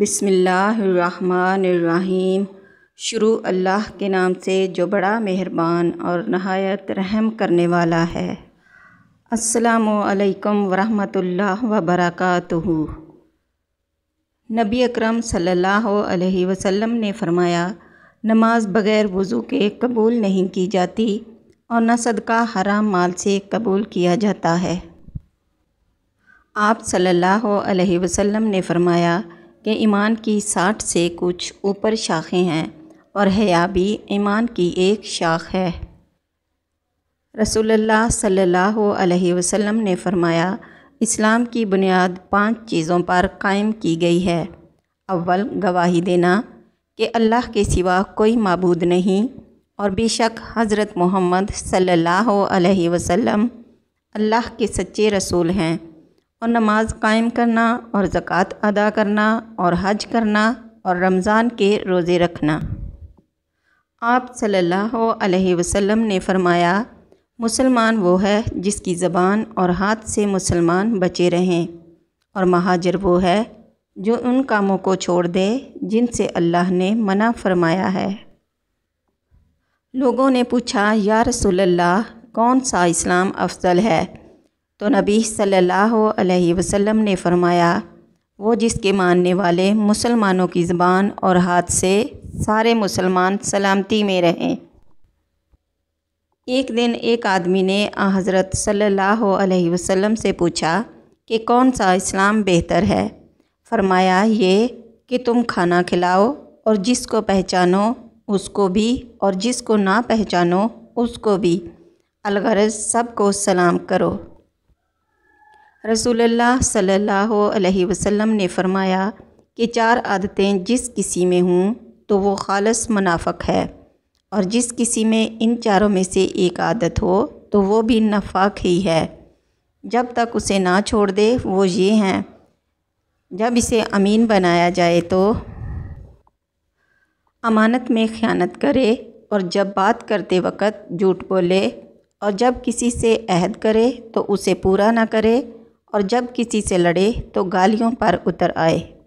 बिसमीम शुरू अल्लाह के नाम से जो बड़ा मेहरबान और नहायत रहम करने वाला है असलकम वरहमतुल्लाह वबरकू नबी अकरम सल्लल्लाहु अलैहि वसल्लम ने फरमाया नमाज बग़ैर वज़ू के कबूल नहीं की जाती और न सदका हराम माल से कबूल किया जाता है आप सल्लल्लाहु अलैहि वसल्लम ने फरमाया कि ईमान की साठ से कुछ ऊपर शाखें हैं और हया भी ईमान की एक शाख है रसोल्ला सल्लल्लाहु वसम ने फरमाया इस्लाम की बुनियाद पांच चीज़ों पर कायम की गई है अव्वल गवाही देना कि अल्लाह के सिवा कोई मबूद नहीं और बेशक हज़रत मोहम्मद सल्ला वसम अल्लाह के सच्चे रसूल हैं और नमाज कायम करना और ज़क़़त अदा करना और हज करना और रमज़ान के रोज़े रखना आप सल्लल्लाहु अलैहि वसल्लम ने फरमाया मुसलमान वो है जिसकी ज़बान और हाथ से मुसलमान बचे रहें और महाजर वो है जो उन कामों को छोड़ दे जिनसे अल्लाह ने मना फरमाया है लोगों ने पूछा या रसूलल्लाह कौन सा इस्लाम अफजल है तो नबी सल्लल्लाहु अलैहि वसल्लम ने फरमाया वो जिसके मानने वाले मुसलमानों की ज़बान और हाथ से सारे मुसलमान सलामती में रहें एक दिन एक आदमी ने आ हज़रत सल्लल्लाहु अलैहि वसल्लम से पूछा कि कौन सा इस्लाम बेहतर है फरमाया ये कि तुम खाना खिलाओ और जिसको पहचानो उसको भी और जिसको ना पहचानो उसको भी अलगरज सबको सलाम करो रसूलुल्लाह सल्लल्लाहु अलैहि वसल्लम ने फरमाया कि चार आदतें जिस किसी में हों तो वो खालस मुनाफक है और जिस किसी में इन चारों में से एक आदत हो तो वो भी नफाक ही है जब तक उसे ना छोड़ दे वो ये हैं जब इसे अमीन बनाया जाए तो अमानत में ख़यानत करे और जब बात करते वक़्त झूठ बोले और जब किसी से अहद करे तो उसे पूरा ना करे और जब किसी से लड़े तो गालियों पर उतर आए